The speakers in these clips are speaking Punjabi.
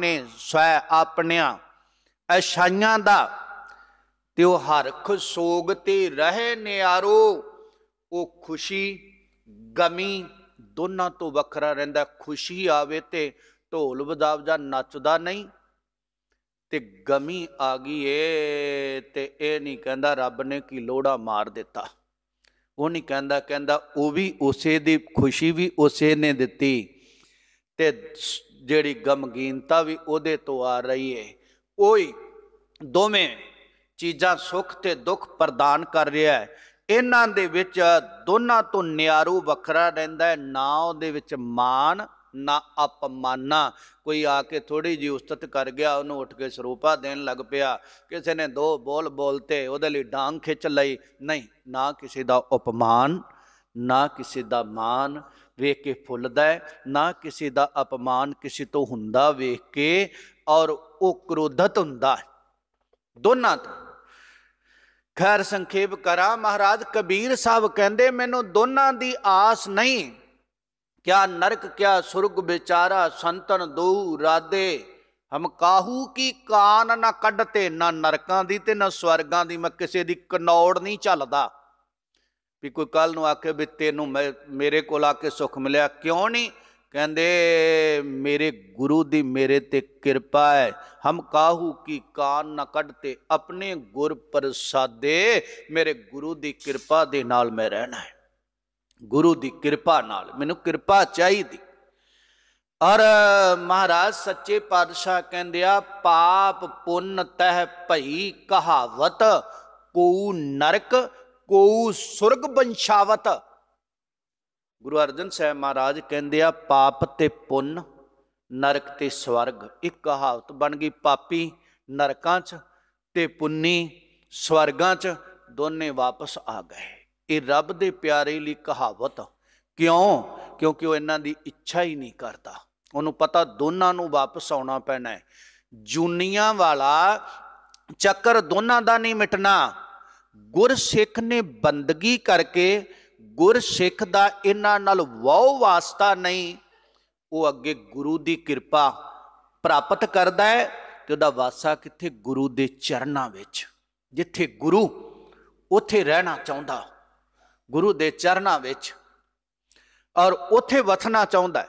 ਨੇ ਸਵੈ ਆਪਣਿਆ ਅਛਾਈਆਂ ਦਾ ਤੇ ਉਹ ਹਰਖ ਸੋਗ ਤੇ ਰਹੇ ਨਿਆਰੋ ਉਹ ਖੁਸ਼ੀ ਗਮੀ ਦੋਨਾਂ ਤੋਂ ਵੱਖਰਾ ਰਹਿੰਦਾ ਖੁਸ਼ੀ ਆਵੇ ਤੇ ਢੋਲ ਵਜਾਵਦਾ ਨੱਚਦਾ ਨਹੀਂ ਤੇ ਗਮੀ ਆ ਗਈ ਏ ਤੇ ਇਹ ਨਹੀਂ ਕਹਿੰਦਾ ਰੱਬ ਨੇ ਕੀ ਲੋੜਾ ਮਾਰ ਦਿੱਤਾ ਉਹ ਨਹੀਂ ਕਹਿੰਦਾ ਕਹਿੰਦਾ ਉਹ ਵੀ ਉਸੇ ਦੀ ਖੁਸ਼ੀ ਵੀ ਉਸੇ ਨੇ ਦਿੱਤੀ ਤੇ ਜਿਹੜੀ ਗਮਗੀਨਤਾ ਵੀ ਉਹਦੇ ਤੋਂ ਆ ਰਹੀ ਏ ਉਹੀ ਦੋਵੇਂ ਚੀਜ਼ਾਂ ਸੁੱਖ ਤੇ ਦੁੱਖ ਪ੍ਰਦਾਨ ਕਰ ਰਿਹਾ ਹੈ ਇਹਨਾਂ ਦੇ ਵਿੱਚ ਦੋਨਾਂ ਤੋਂ ਨਿਆਰੂ ਵੱਖਰਾ ਰਹਿੰਦਾ ਹੈ ਨਾ ਉਹਦੇ ਵਿੱਚ ਮਾਨ ਨਾ ਅਪਮਾਨਾ ਕੋਈ ਆ ਕੇ ਥੋੜੀ ਜੀ ਉਸਤਤ ਕਰ ਗਿਆ ਉਹਨੂੰ ਉੱਠ ਕੇ ਸਰੂਪਾ ਦੇਣ ਲੱਗ ਪਿਆ ਕਿਸੇ ਨੇ ਦੋ ਬੋਲ ਬੋਲਤੇ ਉਹਦੇ ਲਈ ਡਾਂਗ ਖਿੱਚ ਲਈ ਨਹੀਂ ਨਾ ਕਿਸੇ ਦਾ ਅਪਮਾਨ ਨਾ ਕਿਸੇ ਦਾ ਮਾਨ ਵੇਖ ਕੇ ਫੁੱਲਦਾ ਹੈ ਨਾ ਕਿਸੇ ਦਾ ਅਪਮਾਨ ਕਿਸੇ ਤੋਂ ਹੁੰਦਾ ਵੇਖ ਕੇ ਔਰ ਉਹ ਕ੍ਰੋਧਤ ਹੁੰਦਾ ਹੈ ਦੋਨਾਂ ਤੋਂ ਖੈਰ ਸੰਖੇਪ ਕਰਾਂ ਮਹਾਰਾਜ ਕਬੀਰ ਸਾਹਿਬ ਕਹਿੰਦੇ ਮੈਨੂੰ ਦੋਨਾਂ ਦੀ ਆਸ ਨਹੀਂ ਕਿਆ ਨਰਕ ਕਿਆ ਸੁਰਗ ਵਿਚਾਰਾ ਸੰਤਨ ਦੋ ਰਾਦੇ ਹਮ ਕਾਹੂ ਕੀ ਕਾਨ ਨਾ ਕੱਢਤੇ ਨਾ ਨਰਕਾਂ ਦੀ ਤੇ ਨਾ ਸਵਰਗਾਂ ਦੀ ਮੈਂ ਕਿਸੇ ਦੀ ਕਨੌੜ ਨਹੀਂ ਚੱਲਦਾ ਵੀ ਕੋਈ ਕੱਲ ਨੂੰ ਆਕੇ ਵੀ ਤੈਨੂੰ ਮੇਰੇ ਕੋਲ ਆ ਕੇ ਸੁੱਖ ਮਿਲਿਆ ਕਿਉਂ ਨਹੀਂ ਕਹਿੰਦੇ ਮੇਰੇ ਗੁਰੂ ਦੀ ਮੇਰੇ ਤੇ ਕਿਰਪਾ ਹੈ ਹਮ ਕਾਹੂ ਕੀ ਕਾਨ ਨਾ ਕੱਢਤੇ ਆਪਣੇ ਗੁਰ ਪ੍ਰਸਾਦੇ ਮੇਰੇ ਗੁਰੂ ਦੀ ਕਿਰਪਾ ਦੇ ਨਾਲ ਮੈਂ ਰਹਿਣਾ ਹੈ ਗੁਰੂ ਦੀ ਕਿਰਪਾ ਨਾਲ ਮੈਨੂੰ ਕਿਰਪਾ ਚਾਹੀਦੀ ਔਰ ਮਹਾਰਾਜ ਸੱਚੇ ਪਾਤਸ਼ਾਹ ਕਹਿੰਦੇ ਆ ਪਾਪ ਪੁੰਨ ਤਹਿ ਭਈ ਕਹਾਵਤ ਕੋ ਨਰਕ ਕੋ ਸੁਰਗ ਬੰਸ਼ਾਵਤ ਗੁਰੂ ਅਰਜਨ ਸਾਹਿਬ ਮਹਾਰਾਜ ਕਹਿੰਦੇ ਆ ਪਾਪ ਤੇ ਪੁੰਨ ਨਰਕ ਤੇ ਸਵਰਗ ਇੱਕ ਕਹਾਵਤ ਬਣ ਗਈ ਪਾਪੀ ਨਰਕਾਂ 'ਚ ਤੇ ਪੁੰਨੀ ਸਵਰਗਾਂ 'ਚ ਦੋਨੇ ਵਾਪਸ ਆ ਗਏ ਇਹ ਰੱਬ ਦੇ ਪਿਆਰੇ ਲਈ ਕਹਾਵਤ ਕਿਉਂ ਕਿਉਂਕਿ ਉਹ ਇਹਨਾਂ ਦੀ ਇੱਛਾ ਹੀ ਨਹੀਂ ਕਰਦਾ ਉਹਨੂੰ ਪਤਾ ਦੋਨਾਂ ਨੂੰ ਵਾਪਸ ਆਉਣਾ ਪੈਣਾ ਹੈ ਜੁਨੀਆਂ ਵਾਲਾ ਚੱਕਰ ਦੋਨਾਂ ਦਾ ਨਹੀਂ ਮਿਟਣਾ ਗੁਰਸਿੱਖ ਨੇ ਬੰਦਗੀ ਕਰਕੇ ਗੁਰਸਿੱਖ ਦਾ ਇਹਨਾਂ ਨਾਲ ਵਾਹ ਵਾਸਤਾ ਨਹੀਂ ਉਹ ਅੱਗੇ ਗੁਰੂ ਦੀ ਕਿਰਪਾ ਪ੍ਰਾਪਤ ਕਰਦਾ ਹੈ ਤੇ ਉਹਦਾ ਵਾਸਾ ਕਿੱਥੇ ਗੁਰੂ ਦੇ ਚਰਨਾਂ ਵਿੱਚ ਜਿੱਥੇ ਗੁਰੂ ਉੱਥੇ ਰਹਿਣਾ ਚਾਹੁੰਦਾ ਗੁਰੂ ਦੇ ਚਰਨਾਂ ਵਿੱਚ ਔਰ ਉੱਥੇ ਵਸਣਾ ਚਾਹੁੰਦਾ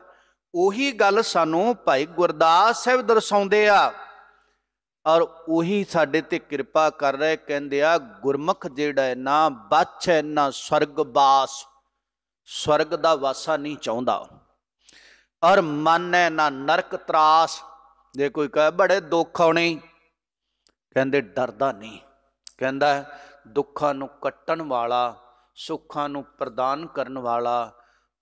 ਉਹੀ ਗੱਲ ਸਾਨੂੰ ਭਾਈ ਗੁਰਦਾਸ ਸਾਹਿਬ ਦਰਸਾਉਂਦੇ ਆ ਔਰ ਉਹੀ ਸਾਡੇ ਤੇ ਕਿਰਪਾ ਕਰ ਰਹੇ ਕਹਿੰਦੇ ਆ ਗੁਰਮਖ ਜਿਹੜਾ ਹੈ ਨਾ ਬਚ ਹੈ ਨਾ ਸਵਰਗ ਬਾਸ ਸਵਰਗ ਦਾ ਵਾਸਾ ਨਹੀਂ ਚਾਹੁੰਦਾ ਔਰ ਹੈ ਨਾ ਨਰਕ ਤਰਾਸ ਜੇ ਕੋਈ ਕਹੇ ਬੜੇ ਦੁੱਖ ਆਉਣੇ ਕਹਿੰਦੇ ਡਰਦਾ ਨਹੀਂ ਕਹਿੰਦਾ ਦੁੱਖਾਂ ਨੂੰ ਕੱਟਣ ਵਾਲਾ ਸੁੱਖਾਂ ਨੂੰ ਪ੍ਰਦਾਨ ਕਰਨ ਵਾਲਾ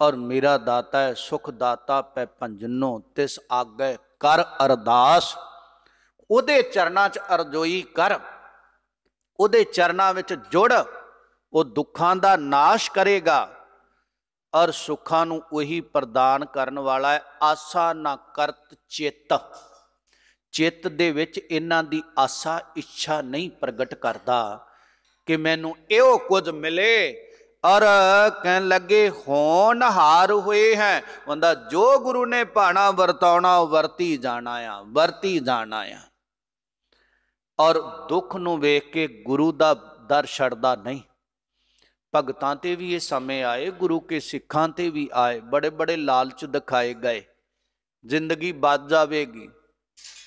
ਔਰ ਮੇਰਾ ਦਾਤਾ ਹੈ ਸੁਖ ਦਾਤਾ ਪੈ ਪੰਜਨੋ ਤਿਸ ਆਗੇ ਕਰ ਅਰਦਾਸ ਉਹਦੇ ਚਰਨਾਂ 'ਚ ਅਰਜ਼ੋਈ ਕਰ ਉਹਦੇ ਚਰਨਾਂ ਵਿੱਚ ਜੁੜ ਉਹ ਦੁੱਖਾਂ ਦਾ ਨਾਸ਼ ਕਰੇਗਾ ਔਰ ਸੁੱਖਾਂ ਨੂੰ ਉਹੀ ਪ੍ਰਦਾਨ ਕਰਨ ਵਾਲਾ ਹੈ ਆਸਾ ਨਾ ਕਰਤ ਚਿੱਤ ਚਿੱਤ ਦੇ ਵਿੱਚ ਇਹਨਾਂ ਦੀ ਆਸਾ ਇੱਛਾ ਨਹੀਂ ਪ੍ਰਗਟ ਕਰਦਾ ਕਿ ਮੈਨੂੰ ਇਹੋ ਕੁਝ ਮਿਲੇ ਔਰ ਕਹਿ ਲੱਗੇ ਹੋਣ ਹਾਰ ਹੋਏ ਹੈ ਬੰਦਾ ਜੋ ਗੁਰੂ ਨੇ ਭਾਣਾ ਵਰਤਾਉਣਾ ਵਰਤੀ ਜਾਣਾ ਆ ਵਰਤੀ ਜਾਣਾ ਆ ਔਰ ਦੁੱਖ ਨੂੰ ਵੇਖ ਕੇ ਗੁਰੂ ਦਾ ਦਰ ਛੱਡਦਾ ਨਹੀਂ ਭਗਤਾਂ ਤੇ ਵੀ ਇਹ ਸਮੇਂ ਆਏ ਗੁਰੂ ਕੇ ਸਿੱਖਾਂ ਤੇ ਵੀ ਆਏ ਬੜੇ ਬੜੇ ਲਾਲਚ ਦਿਖਾਏ ਗਏ ਜ਼ਿੰਦਗੀ ਬਚ ਜਾਵੇਗੀ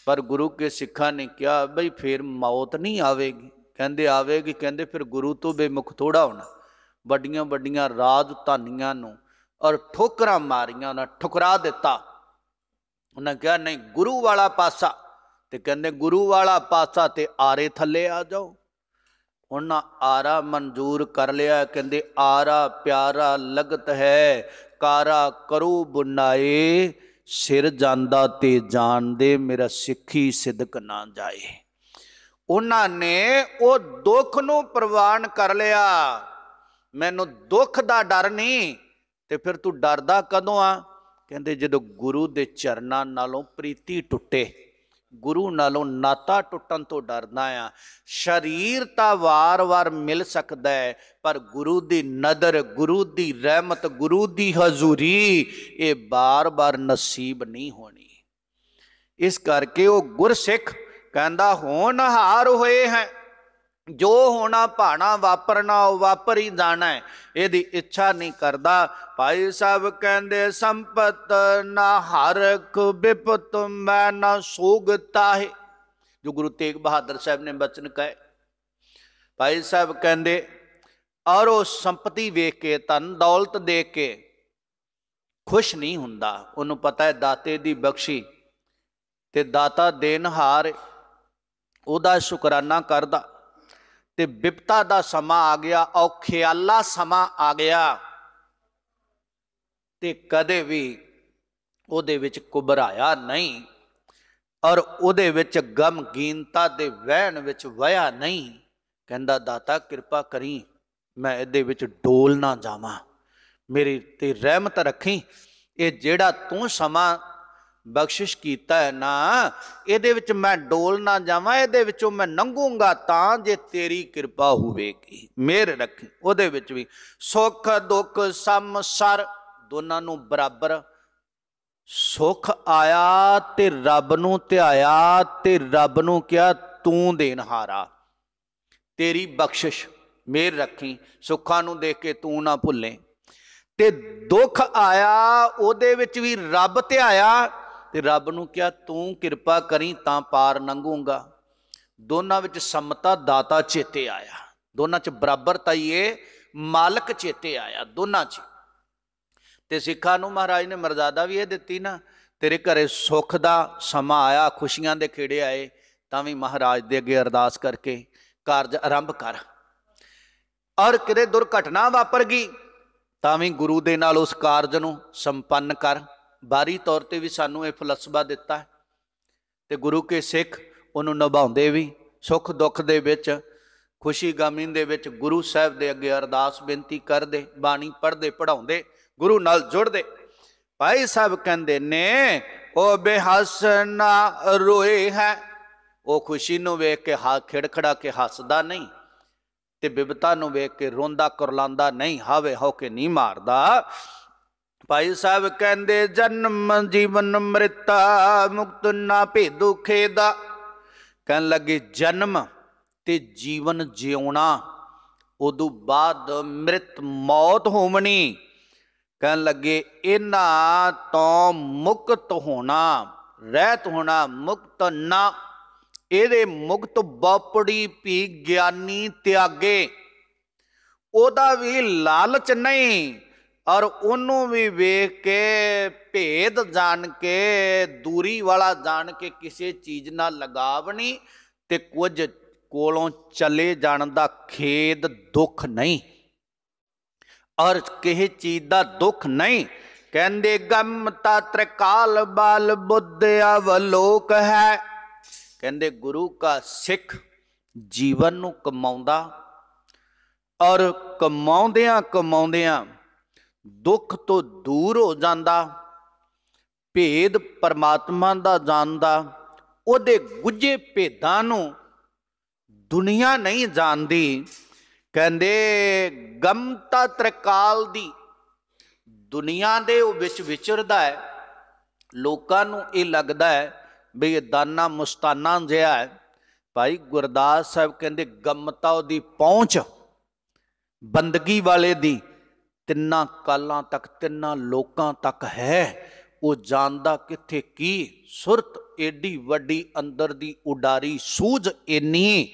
ਪਰ ਗੁਰੂ ਕੇ ਸਿੱਖਾਂ ਨੇ ਕਿਹਾ ਬਈ ਫੇਰ ਮੌਤ ਨਹੀਂ ਆਵੇਗੀ ਕਹਿੰਦੇ ਆਵੇਗੀ ਕਹਿੰਦੇ ਫਿਰ ਗੁਰੂ ਤੋਂ ਬੇਮੁਖ ਥੋੜਾ ਹੋਣਾ ਵੱਡੀਆਂ ਵੱਡੀਆਂ ਰਾਜ ਧਾਨੀਆਂ ਨੂੰ ਔਰ ਠੋਕਰਾਂ ਮਾਰੀਆਂ ਉਹਨਾਂ ਠੁਕਰਾ ਦਿੱਤਾ ਉਹਨਾਂ ਕਿਹਾ ਨਹੀਂ ਗੁਰੂ ਵਾਲਾ ਪਾਸਾ ਤੇ ਕਹਿੰਦੇ ਗੁਰੂ ਵਾਲਾ ਪਾਸਾ ਤੇ ਆਰੇ ਥੱਲੇ ਆ ਜਾਓ ਉਹਨਾਂ ਆਰਾ ਮਨਜ਼ੂਰ ਕਰ ਲਿਆ ਕਹਿੰਦੇ ਆਰਾ ਪਿਆਰਾ ਲਗਤ ਹੈ ਕਾਰਾ ਕਰੂ ਬੁਨਾਏ ਸਿਰ ਜਾਂਦਾ ਤੇ ਜਾਣਦੇ ਮੇਰਾ ਸਿੱਖੀ ਸਿਦਕ ਨਾ ਜਾਏ ਉਹਨਾਂ ਨੇ ਉਹ ਦੁੱਖ ਨੂੰ ਪ੍ਰਵਾਨ ਕਰ ਲਿਆ ਮੈਨੂੰ ਦੁੱਖ ਦਾ ਡਰ ਨਹੀਂ ਤੇ ਫਿਰ ਤੂੰ ਡਰਦਾ ਕਦੋਂ ਆ ਕਹਿੰਦੇ ਜਦੋਂ ਗੁਰੂ ਦੇ ਚਰਨਾਂ ਨਾਲੋਂ ਪ੍ਰੀਤੀ ਟੁੱਟੇ ਗੁਰੂ ਨਾਲੋਂ ਨਾਤਾ ਟੁੱਟਣ ਤੋਂ ਡਰਦਾ ਆ ਸਰੀਰ ਤਾਂ ਵਾਰ-ਵਾਰ ਮਿਲ ਸਕਦਾ ਹੈ ਪਰ ਗੁਰੂ ਦੀ ਨਦਰ ਗੁਰੂ ਦੀ ਰਹਿਮਤ ਗੁਰੂ ਦੀ ਹਜ਼ੂਰੀ ਇਹ ਬਾਰ-ਬਾਰ ਨਸੀਬ ਨਹੀਂ ਹੋਣੀ ਇਸ ਕਰਕੇ ਉਹ ਗੁਰਸਿੱਖ ਕਹਿੰਦਾ ਨਹਾਰ ਹੋਏ ਹੈ ਜੋ ਹੋਣਾ ਭਾਣਾ ਵਾਪਰਨਾ ਉਹ ਵਾਪਰ ਹੀ ਜਾਣਾ ਹੈ ਇਹਦੀ ਇੱਛਾ ਨਹੀਂ ਕਰਦਾ ਭਾਈ ਸਾਹਿਬ ਕਹਿੰਦੇ ਸੰਪਤ ਨਾ ਹਰਖ ਬਿਪਤ ਮੈਂ ਨਾ ਸੋਗਤਾ ਹੈ ਜੋ ਗੁਰੂ ਤੇਗ ਬਹਾਦਰ ਸਾਹਿਬ ਨੇ ਬਚਨ ਕਹੇ ਭਾਈ ਸਾਹਿਬ ਕਹਿੰਦੇ ਔਰ ਉਹ ਸੰਪਤੀ ਵੇਖ ਕੇ ਧਨ ਦੌਲਤ ਦੇਖ ਕੇ ਖੁਸ਼ ਨਹੀਂ ਹੁੰਦਾ ਉਹਨੂੰ ਪਤਾ ਹੈ ਦਾਤੇ ਦੀ ਬਖਸ਼ੀ ਤੇ ਦਾਤਾ ਦੇਨਹਾਰ ਉਹਦਾ ਸ਼ੁਕਰਾਨਾ ਕਰਦਾ ਤੇ ਵਿਪਤਾ ਦਾ ਸਮਾਂ ਆ ਗਿਆ ਔਖਿਆਲਾ ਸਮਾਂ ਆ ਗਿਆ ਤੇ ਕਦੇ ਵੀ ਉਹਦੇ ਵਿੱਚ ਕੁਬਰਾਇਆ ਨਹੀਂ ਔਰ ਉਹਦੇ ਵਿੱਚ ਗਮਗੀਨਤਾ ਦੇ ਵਹਿਣ ਵਿੱਚ ਵਹਿਆ ਨਹੀਂ ਕਹਿੰਦਾ ਦਾਤਾ ਕਿਰਪਾ ਕਰੀ ਮੈਂ ਇਹਦੇ ਵਿੱਚ ਡੋਲ ਨਾ ਜਾਵਾਂ ਮੇਰੀ ਤੇ ਰਹਿਮਤ ਰੱਖੀ ਇਹ ਜਿਹੜਾ ਤੂੰ ਸਮਾਂ ਬਖਸ਼ਿਸ਼ ਕੀਤਾ ਹੈ ਨਾ ਇਹਦੇ ਵਿੱਚ ਮੈਂ ਡੋਲ ਨਾ ਜਾਵਾਂ ਇਹਦੇ ਵਿੱਚੋਂ ਮੈਂ ਲੰਘੂੰਗਾ ਤਾਂ ਜੇ ਤੇਰੀ ਕਿਰਪਾ ਹੋਵੇਗੀ ਮਿਹਰ ਰੱਖੀ ਉਹਦੇ ਵਿੱਚ ਵੀ ਸੁੱਖ ਦੁੱਖ ਸਮ ਸਰ ਦੋਨਾਂ ਨੂੰ ਬਰਾਬਰ ਸੁੱਖ ਆਇਆ ਤੇ ਰੱਬ ਨੂੰ ਧਿਆਇਆ ਤੇ ਰੱਬ ਨੂੰ ਕਿਹਾ ਤੂੰ ਦੇਨਹਾਰਾ ਤੇਰੀ ਬਖਸ਼ਿਸ਼ ਮੇਰ ਰੱਖੀ ਸੁੱਖਾਂ ਨੂੰ ਦੇਖ ਕੇ ਤੂੰ ਨਾ ਭੁੱਲੇ ਤੇ ਦੁੱਖ ਆਇਆ ਉਹਦੇ ਵਿੱਚ ਵੀ ਰੱਬ ਧਿਆਇਆ ਤੇ ਰੱਬ ਨੂੰ ਕਿਹਾ ਤੂੰ ਕਿਰਪਾ ਕਰੀ ਤਾਂ ਪਾਰ ਲੰਘੂੰਗਾ ਦੋਨਾਂ ਵਿੱਚ ਸਮਤਾ ਦਾਤਾ ਚੇਤੇ ਆਇਆ ਦੋਨਾਂ 'ਚ ਬਰਾਬਰਤਾ ਹੀ ਏ ਮਾਲਕ ਚੇਤੇ ਆਇਆ ਦੋਨਾਂ 'ਚ ਤੇ ਸਿੱਖਾਂ ਨੂੰ ਮਹਾਰਾਜ ਨੇ ਮਰਜ਼ਾਦਾ ਵੀ ਇਹ ਦਿੱਤੀ ਨਾ ਤੇਰੇ ਘਰੇ ਸੁੱਖ ਦਾ ਸਮਾਂ ਆਇਆ ਖੁਸ਼ੀਆਂ ਦੇ ਖੇੜੇ ਆਏ ਤਾਂ ਵੀ ਮਹਾਰਾਜ ਦੇ ਅੱਗੇ ਅਰਦਾਸ ਕਰਕੇ ਕਾਰਜ ਆਰੰਭ ਕਰ ਔਰ ਕਿਤੇ ਦੁਰਘਟਨਾ ਵਾਪਰ ਗਈ ਤਾਂ ਵੀ ਗੁਰੂ ਦੇ ਨਾਲ ਉਸ ਕਾਰਜ ਨੂੰ ਸੰਪੰਨ ਕਰ ਬਾਰੀ ਤੌਰ ਤੇ ਵੀ ਸਾਨੂੰ ਇਹ ਫਲਸਫਾ ਦਿੱਤਾ ਤੇ ਗੁਰੂ ਕੇ ਸਿੱਖ ਉਹਨੂੰ ਨਿਭਾਉਂਦੇ ਵੀ ਸੁੱਖ ਦੁੱਖ ਦੇ ਵਿੱਚ ਖੁਸ਼ੀ ਗਮੀਂ ਦੇ ਵਿੱਚ ਗੁਰੂ ਸਾਹਿਬ ਦੇ ਅੱਗੇ ਅਰਦਾਸ ਬੇਨਤੀ ਕਰਦੇ ਬਾਣੀ ਪੜ੍ਹਦੇ ਪੜਾਉਂਦੇ ਗੁਰੂ ਨਾਲ ਜੁੜਦੇ ਭਾਈ ਸਾਹਿਬ ਕਹਿੰਦੇ ਨੇ ਉਹ ਬੇਹਸਨਾ ਰੋਏ ਹੈ ਉਹ ਖੁਸ਼ੀ ਨੂੰ ਵੇਖ ਕੇ ਹਾ ਖਿੜਖੜਾ ਕੇ ਹੱਸਦਾ ਨਹੀਂ ਤੇ ਬਿਬਤਾ ਨੂੰ ਵੇਖ ਕੇ ਰੋਂਦਾ ਕੁਰਲਾਂਦਾ ਨਹੀਂ ਹਾਵੇ ਹੋ ਕੇ ਨਹੀਂ ਮਾਰਦਾ ਭਾਈ ਸਾਹਿਬ ਕਹਿੰਦੇ ਜਨਮ ਜੀਵਨ ਮ੍ਰਿਤਾ ਮੁਕਤ ਨਾ ਭੇ ਦੁਖੇ ਦਾ ਕਹਿਣ ਲੱਗੇ ਜਨਮ ਤੇ ਜੀਵਨ ਜਿਉਣਾ ਉਦੋਂ ਬਾਅਦ ਮ੍ਰਿਤ ਮੌਤ ਹੋਵਣੀ ਕਹਿਣ ਲੱਗੇ ਇਹਨਾਂ ਤੋਂ ਮੁਕਤ ਹੋਣਾ ਰਹਿਤ ਹੋਣਾ ਮੁਕਤ ਨਾ ਇਹਦੇ ਮੁਕਤ ਬਾਪੜੀ ਪੀ ਗਿਆਨੀ ਤਿਆਗੇ ਉਹਦਾ ਵੀ ਲਾਲਚ ਨਹੀਂ ਔਰ ਉਹਨੂੰ ਵੀ ਵੇਖ ਕੇ ਭੇਦ ਜਾਣ ਕੇ ਦੂਰੀ ਵਾਲਾ ਜਾਣ ਕੇ ਕਿਸੇ ਚੀਜ਼ ਨਾਲ ਲਗਾਵ ਨਹੀਂ ਤੇ ਕੁਝ ਕੋਲੋਂ ਚਲੇ ਜਾਣ ਦਾ ਖੇਦ ਦੁੱਖ ਨਹੀਂ ਔਰ ਕਿਸੇ ਚੀਜ਼ ਦਾ ਦੁੱਖ ਨਹੀਂ ਕਹਿੰਦੇ ਗਮ ਤਾਂ ਤ੍ਰਿਕਾਲ ਬਲ ਬੁੱਧ ਅਵਲੋਕ ਹੈ ਕਹਿੰਦੇ ਗੁਰੂ ਕਾ ਸਿੱਖ ਜੀਵਨ ਨੂੰ ਕਮਾਉਂਦਾ ਔਰ ਕਮਾਉਂਦਿਆਂ ਕਮਾਉਂਦਿਆਂ ਦੁੱਖ ਤੋਂ ਦੂਰ ਹੋ ਜਾਂਦਾ ਭੇਦ ਪਰਮਾਤਮਾ ਦਾ ਜਾਣਦਾ ਉਹਦੇ ਗੁੱਝੇ ਭੇਦਾਂ ਨੂੰ ਦੁਨੀਆ ਨਹੀਂ ਜਾਣਦੀ ਕਹਿੰਦੇ ਗਮਤਾ ਤ੍ਰਕਾਲ ਦੀ ਦੁਨੀਆ ਦੇ ਉਹ ਵਿੱਚ ਵਿਚਰਦਾ ਹੈ ਲੋਕਾਂ ਨੂੰ ਇਹ ਲੱਗਦਾ ਹੈ ਵੀ ਇਹ ਦਾਨਾ ਮੁਸਤਾਨਾ ਜਿਹਾ ਹੈ ਭਾਈ ਗੁਰਦਾਸ ਸਾਹਿਬ ਕਹਿੰਦੇ ਗਮਤਾ ਉਹਦੀ ਪਹੁੰਚ ਬੰਦਗੀ ਵਾਲੇ ਦੀ ਤਿੰਨਾਂ ਕਾਲਾਂ ਤੱਕ ਤਿੰਨਾਂ ਲੋਕਾਂ ਤੱਕ ਹੈ ਉਹ ਜਾਣਦਾ ਕਿੱਥੇ ਕੀ ਸੁਰਤ ਏਡੀ ਵੱਡੀ ਅੰਦਰ ਦੀ ਉਡਾਰੀ ਸੂਝ ਇੰਨੀ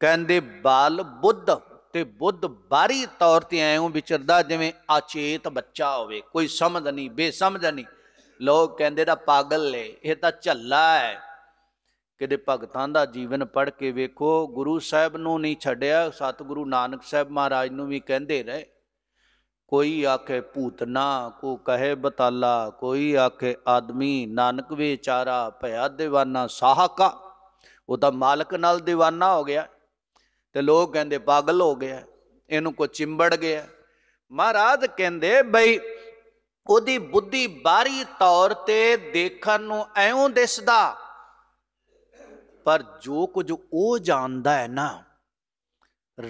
ਕਹਿੰਦੇ ਬਾਲ ਬੁੱਧ ਤੇ ਬੁੱਧ ਬਾਰੀ ਤੌਰ ਤੇ ਐਉਂ ਵਿਚਰਦਾ ਜਿਵੇਂ ਆਚੇਤ ਬੱਚਾ ਹੋਵੇ ਕੋਈ ਸਮਝ ਨਹੀਂ ਬੇਸਮਝ ਨਹੀਂ ਲੋਕ ਕਹਿੰਦੇ ਦਾ ਪਾਗਲ ਨੇ ਇਹ ਤਾਂ ਝੱਲਾ ਹੈ ਕਿਤੇ ਭਗਤਾਂ ਦਾ ਜੀਵਨ ਪੜ ਕੇ ਵੇਖੋ ਗੁਰੂ ਸਾਹਿਬ ਨੂੰ ਨਹੀਂ ਛੱਡਿਆ ਸਤਿਗੁਰੂ ਨਾਨਕ ਸਾਹਿਬ ਮਹਾਰਾਜ ਨੂੰ ਵੀ ਕਹਿੰਦੇ ਰਹੇ ਕੋਈ ਆਖੇ ਭੂਤਨਾ ਕੋ ਕਹੇ ਬਤਾਲਾ ਕੋਈ ਆਖੇ ਆਦਮੀ ਨਾਨਕ ਵਿਚਾਰਾ ਭਇਆ دیਵਾਨਾ ਸਾਹਕਾ ਉਹਦਾ ਮਾਲਕ ਨਾਲ دیਵਾਨਾ ਹੋ ਗਿਆ ਤੇ ਲੋਕ ਕਹਿੰਦੇ ਪਾਗਲ ਹੋ ਗਿਆ ਇਹਨੂੰ ਕੋ ਚਿੰਬੜ ਗਿਆ ਮਹਾਰਾਜ ਕਹਿੰਦੇ ਬਈ ਉਹਦੀ ਬੁੱਧੀ ਬਾਰੀ ਤੌਰ ਤੇ ਦੇਖਣ ਨੂੰ ਐਉਂ ਦਿਸਦਾ ਪਰ ਜੋ ਕੁਝ ਉਹ ਜਾਣਦਾ ਹੈ ਨਾ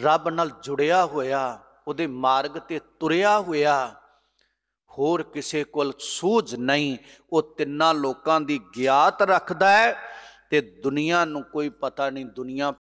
ਰੱਬ ਨਾਲ ਜੁੜਿਆ ਹੋਇਆ ਉਹਦੇ ਮਾਰਗ ਤੇ ਤੁਰਿਆ ਹੋਇਆ ਹੋਰ ਕਿਸੇ ਕੋਲ ਸੂਝ ਨਹੀਂ ਉਹ ਤਿੰਨਾਂ ਲੋਕਾਂ ਦੀ ਗਿਆਤ ਰੱਖਦਾ ਹੈ ਤੇ ਦੁਨੀਆ ਨੂੰ ਕੋਈ ਪਤਾ ਨਹੀਂ ਦੁਨੀਆ